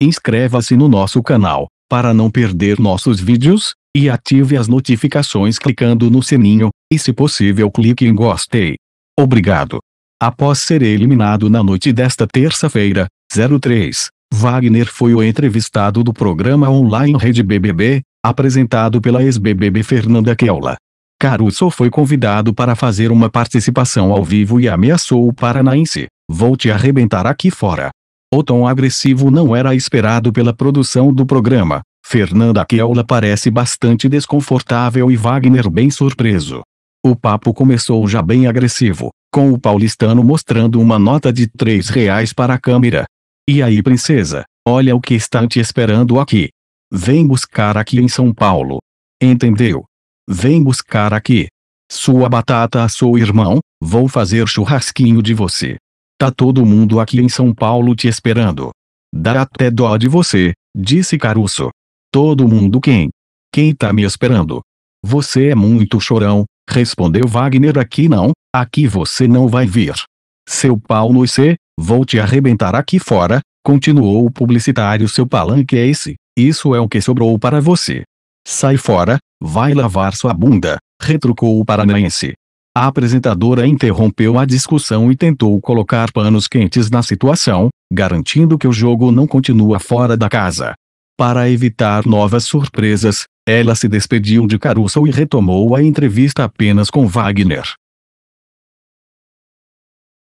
Inscreva-se no nosso canal, para não perder nossos vídeos, e ative as notificações clicando no sininho, e se possível clique em gostei. Obrigado. Após ser eliminado na noite desta terça-feira, 03, Wagner foi o entrevistado do programa online Rede BBB, apresentado pela ex-BBB Fernanda Keula. Caruso foi convidado para fazer uma participação ao vivo e ameaçou o paranaense, vou te arrebentar aqui fora. O tom agressivo não era esperado pela produção do programa. Fernanda Keula parece bastante desconfortável e Wagner bem surpreso. O papo começou já bem agressivo, com o paulistano mostrando uma nota de 3 reais para a câmera. E aí, princesa, olha o que está te esperando aqui. Vem buscar aqui em São Paulo. Entendeu? Vem buscar aqui. Sua batata a seu irmão, vou fazer churrasquinho de você. Tá todo mundo aqui em São Paulo te esperando. Dá até dó de você, disse Caruso. Todo mundo quem? Quem tá me esperando? Você é muito chorão, respondeu Wagner aqui não, aqui você não vai vir. Seu Paulo e C, vou te arrebentar aqui fora, continuou o publicitário seu palanque é esse, isso é o que sobrou para você. Sai fora, vai lavar sua bunda, retrucou o paranaense. A apresentadora interrompeu a discussão e tentou colocar panos quentes na situação, garantindo que o jogo não continua fora da casa. Para evitar novas surpresas, ela se despediu de Caruso e retomou a entrevista apenas com Wagner.